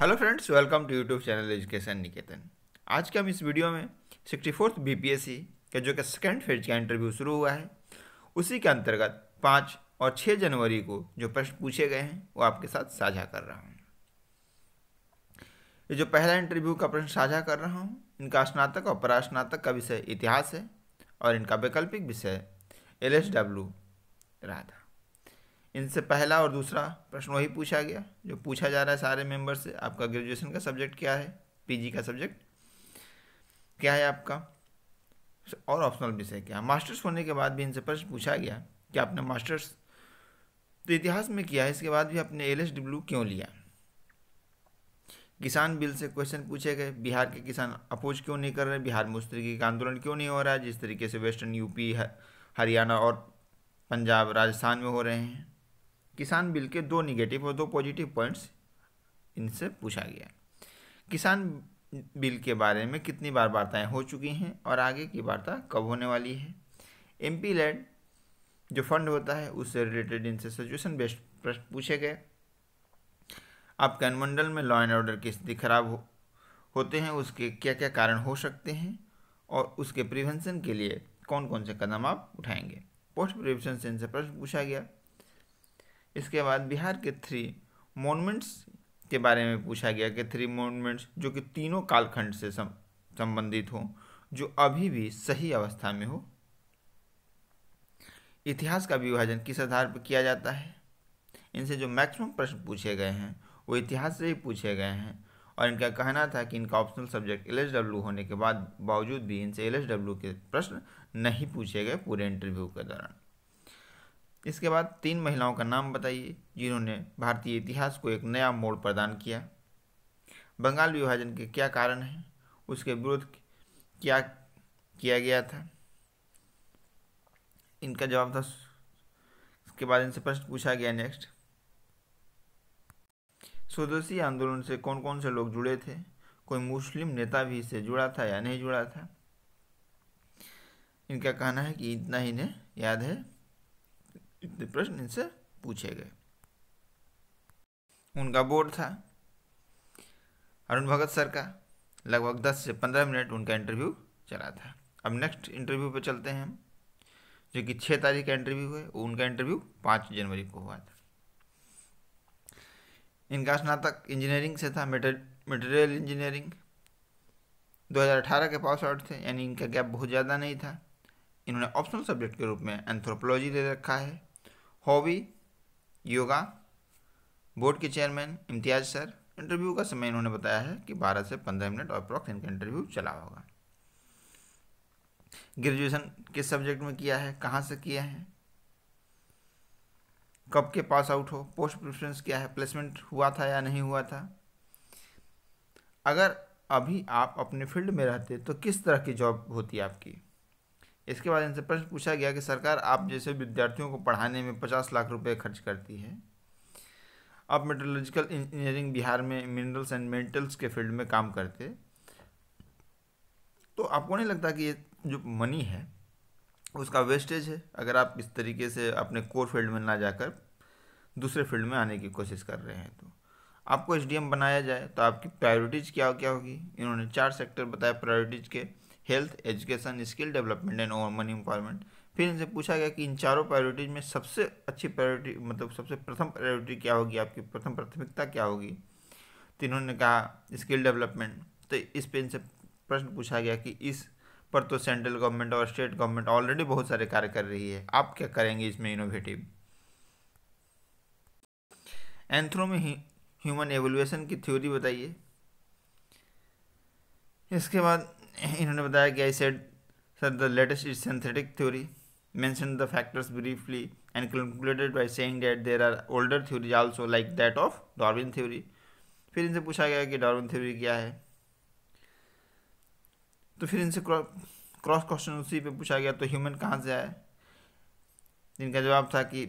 hello friends welcome to YouTube channel Education Niketan आज के हम इस वीडियो में सिक्सटी फोर्थ बी का जो कि सेकेंड फेज का इंटरव्यू शुरू हुआ है उसी के अंतर्गत पाँच और छः जनवरी को जो प्रश्न पूछे गए हैं वो आपके साथ साझा कर रहा हूँ ये जो पहला इंटरव्यू का प्रश्न साझा कर रहा हूँ इनका स्नातक और परास्नातक का विषय इतिहास है और इनका वैकल्पिक विषय एल डब्ल्यू रहा था इनसे पहला और दूसरा प्रश्न वही पूछा गया जो पूछा जा रहा है सारे मेंबर से आपका ग्रेजुएशन का सब्जेक्ट क्या है पीजी का सब्जेक्ट क्या है आपका और ऑप्शनल विषय क्या मास्टर्स होने के बाद भी इनसे प्रश्न पूछा गया कि आपने मास्टर्स तो इतिहास में किया है इसके बाद भी आपने एल क्यों लिया किसान बिल से क्वेश्चन पूछे गए बिहार के किसान अपोज क्यों नहीं कर रहे बिहार में उस तरीके का आंदोलन क्यों नहीं हो रहा है जिस तरीके से वेस्टर्न यूपी हरियाणा और पंजाब राजस्थान में हो रहे हैं किसान बिल के दो निगेटिव और दो पॉजिटिव पॉइंट्स इनसे पूछा गया किसान बिल के बारे में कितनी बार वार्ताएं हो चुकी हैं और आगे की वार्ता कब होने वाली है एम पी लेड जो फंड होता है उससे रिलेटेड इनसे सजेशन बेस्ड प्रश्न पूछे गए आप अनुमंडल में लॉ एंड ऑर्डर की स्थिति खराब हो, होते हैं उसके क्या क्या कारण हो सकते हैं और उसके प्रिवेंशन के लिए कौन कौन से कदम आप उठाएंगे पोस्ट प्रिवेंशन से इनसे प्रश्न पूछा गया इसके बाद बिहार के थ्री मोनमेंट्स के बारे में पूछा गया कि थ्री मोनमेंट्स जो कि तीनों कालखंड से संबंधित हों जो अभी भी सही अवस्था में हो इतिहास का विभाजन किस आधार पर किया जाता है इनसे जो मैक्सिमम प्रश्न पूछे गए हैं वो इतिहास से ही पूछे गए हैं और इनका कहना था कि इनका ऑप्शनल सब्जेक्ट एल होने के बाद बावजूद भी इनसे एल के प्रश्न नहीं पूछे गए पूरे इंटरव्यू के दौरान इसके बाद तीन महिलाओं का नाम बताइए जिन्होंने भारतीय इतिहास को एक नया मोड़ प्रदान किया बंगाल विभाजन के क्या कारण हैं उसके विरुद्ध क्या किया गया था इनका जवाब था इसके बाद इनसे प्रश्न पूछा गया नेक्स्ट स्वदेशी आंदोलन से कौन कौन से लोग जुड़े थे कोई मुस्लिम नेता भी इससे जुड़ा था या नहीं जुड़ा था इनका कहना है कि इतना ही इन्हें याद है इतने प्रश्न इनसे पूछे गए उनका बोर्ड था अरुण भगत सर का लगभग 10 से 15 मिनट उनका इंटरव्यू चला था अब नेक्स्ट इंटरव्यू पे चलते हैं हम जो कि 6 तारीख का इंटरव्यू है उनका इंटरव्यू 5 जनवरी को हुआ था इनका स्नातक इंजीनियरिंग से था मटेरियल इंजीनियरिंग 2018 के पास आउट थे यानी इनका गैप बहुत ज़्यादा नहीं था इन्होंने ऑप्शनल सब्जेक्ट के रूप में एंथ्रोपोलॉजी ले रखा है हॉबी योगा बोर्ड के चेयरमैन इम्तियाज सर इंटरव्यू का समय इन्होंने बताया है कि 12 से 15 मिनट और प्रॉक्स इनका इंटरव्यू चला होगा ग्रेजुएशन किस सब्जेक्ट में किया है कहाँ से किया है कब के पास आउट हो पोस्ट प्रेफरेंस क्या है प्लेसमेंट हुआ था या नहीं हुआ था अगर अभी आप अपने फील्ड में रहते तो किस तरह की जॉब होती आपकी इसके बाद इनसे प्रश्न पूछा गया कि सरकार आप जैसे विद्यार्थियों को पढ़ाने में पचास लाख रुपए खर्च करती है आप मेट्रोलॉजिकल इंजीनियरिंग बिहार में मिनरल्स एंड मेटल्स के फील्ड में काम करते तो आपको नहीं लगता कि ये जो मनी है उसका वेस्टेज है अगर आप इस तरीके से अपने कोर फील्ड में ना जाकर दूसरे फील्ड में आने की कोशिश कर रहे हैं तो आपको एस बनाया जाए तो आपकी प्रायोरिटीज़ क्या क्या होगी इन्होंने चार सेक्टर बताया प्रायोरिटीज़ के health education skill development and और मनी इम्पावरमेंट फिर इनसे पूछा गया कि इन चारों प्रायोरिटीज में सबसे अच्छी प्रायोरिटी मतलब सबसे प्रथम प्रायोरिटी क्या होगी आपकी प्रथम प्राथमिकता क्या होगी तो इन्होंने कहा स्किल डेवलपमेंट तो इस पर इनसे प्रश्न पूछा गया कि इस पर तो सेंट्रल गवर्नमेंट और स्टेट गवर्नमेंट ऑलरेडी बहुत सारे कार्य कर रही है आप क्या करेंगे इसमें इनोवेटिव एंथ्रो में ह्यूमन एवोल्यूशन की थ्योरी बताइए इसके बाद इन्होंने बताया कि I said sir the latest is synthetic theory mention the factors briefly and calculated by saying that there are older theories also like that of Darwin theory फिर इनसे पूछा गया कि डॉर्विन थ्योरी क्या है तो फिर इनसे क्रॉस क्वेश्चन उसी पे पूछा गया तो ह्यूमन कहाँ से आए इनका जवाब था कि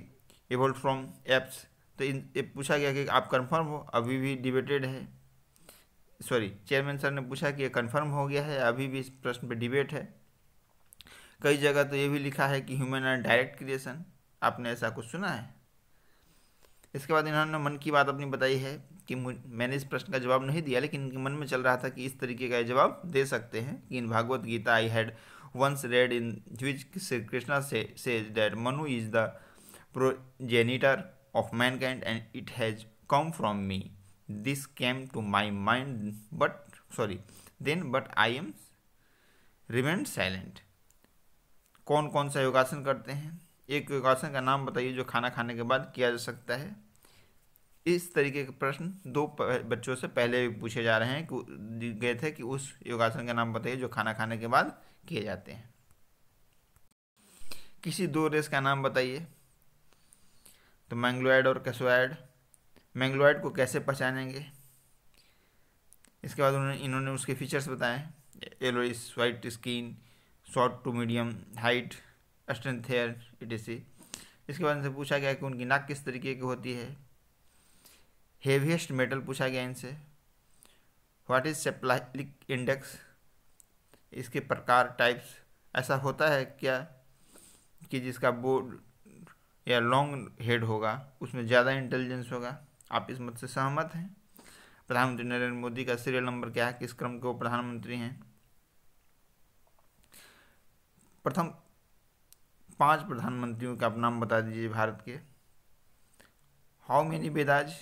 इवोल्व फ्रॉम एप्स तो इन पूछा गया कि आप कन्फर्म हो अभी भी डिबेटेड है सॉरी चेयरमैन सर ने पूछा कि ये कंफर्म हो गया है अभी भी इस प्रश्न पे डिबेट है कई जगह तो ये भी लिखा है कि ह्यूमन एंड डायरेक्ट क्रिएशन आपने ऐसा कुछ सुना है इसके बाद इन्होंने मन की बात अपनी बताई है कि मैंने इस प्रश्न का जवाब नहीं दिया लेकिन इनके मन में चल रहा था कि इस तरीके का जवाब दे सकते हैं कि in Bhagavad Gita I had once read in which Shri Krishna से says that Manu is the progenitor of mankind and it has come from me this came to my mind but sorry then but i am remain silent कौन कौन सा योगासन करते हैं एक योगासन का नाम बताइए जो खाना खाने के बाद किया जा सकता है इस तरीके के प्रश्न दो बच्चों से पहले भी पूछे जा रहे हैं कि गए थे कि उस योगासन का नाम बताइए जो खाना खाने के बाद किए जाते हैं किसी दो रेस का नाम बताइए तो मैंग्लोइड और कैसोइड मैंगलोइड को कैसे पहचानेंगे इसके बाद उन्होंने इन्होंने उसके फीचर्स बताए yellowish white skin short to medium height straight hair it इसके बाद इनसे पूछा गया कि उनकी नाक किस तरीके की होती है हेवीएस्ट मेटल पूछा गया इनसे व्हाट इज सप्लाइक इंडेक्स इसके प्रकार टाइप्स ऐसा होता है क्या कि जिसका बोर्ड या लॉन्ग हेड होगा उसमें ज़्यादा इंटेलिजेंस होगा आप इस मत से सहमत हैं प्रधानमंत्री नरेंद्र मोदी का सीरियल नंबर क्या है किस क्रम के वो प्रधानमंत्री हैं प्रथम पांच प्रधानमंत्रियों का आप नाम बता दीजिए भारत के how many Vedas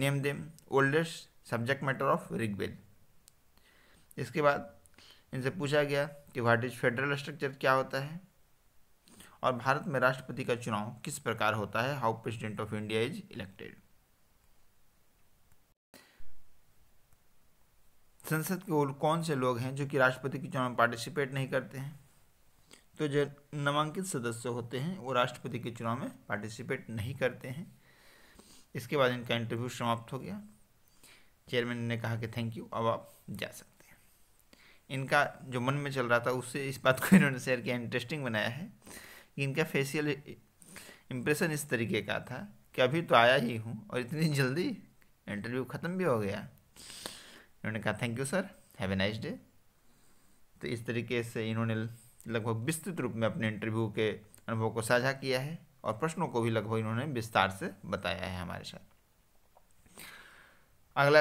name them oldest subject matter of Rigveda इसके बाद इनसे पूछा गया कि वाट इज फेडरल स्ट्रक्चर क्या होता है और भारत में राष्ट्रपति का चुनाव किस प्रकार होता है how president of India is elected संसद के वो कौन से लोग हैं जो कि राष्ट्रपति के चुनाव में पार्टिसिपेट नहीं करते हैं तो जो नामांकित सदस्य होते हैं वो राष्ट्रपति के चुनाव में पार्टिसिपेट नहीं करते हैं इसके बाद इनका इंटरव्यू समाप्त हो गया चेयरमैन ने कहा कि थैंक यू अब आप जा सकते हैं इनका जो मन में चल रहा था उससे इस बात को इन्होंने शेयर किया इंटरेस्टिंग बनाया है कि इनका फेसियल इम्प्रेशन इस तरीके का था कि अभी तो आया ही हूँ और इतनी जल्दी इंटरव्यू ख़त्म भी हो गया उन्होंने कहा thank you sir have a nice day तो इस तरीके से इन्होंने लगभग विस्तृत रूप में अपने इंटरव्यू के अनुभव को साझा किया है और प्रश्नों को भी लगभग इन्होंने विस्तार से बताया है हमारे साथ अगला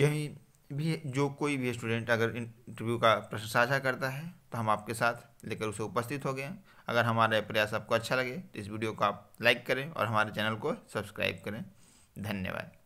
यही भी जो कोई भी स्टूडेंट अगर इंटरव्यू का प्रश्न साझा करता है तो हम आपके साथ लेकर उसे उपस्थित हो गए अगर हमारा प्रयास आपको अच्छा लगे तो इस वीडियो को आप लाइक करें और हमारे चैनल को सब्सक्राइब करें धन्यवाद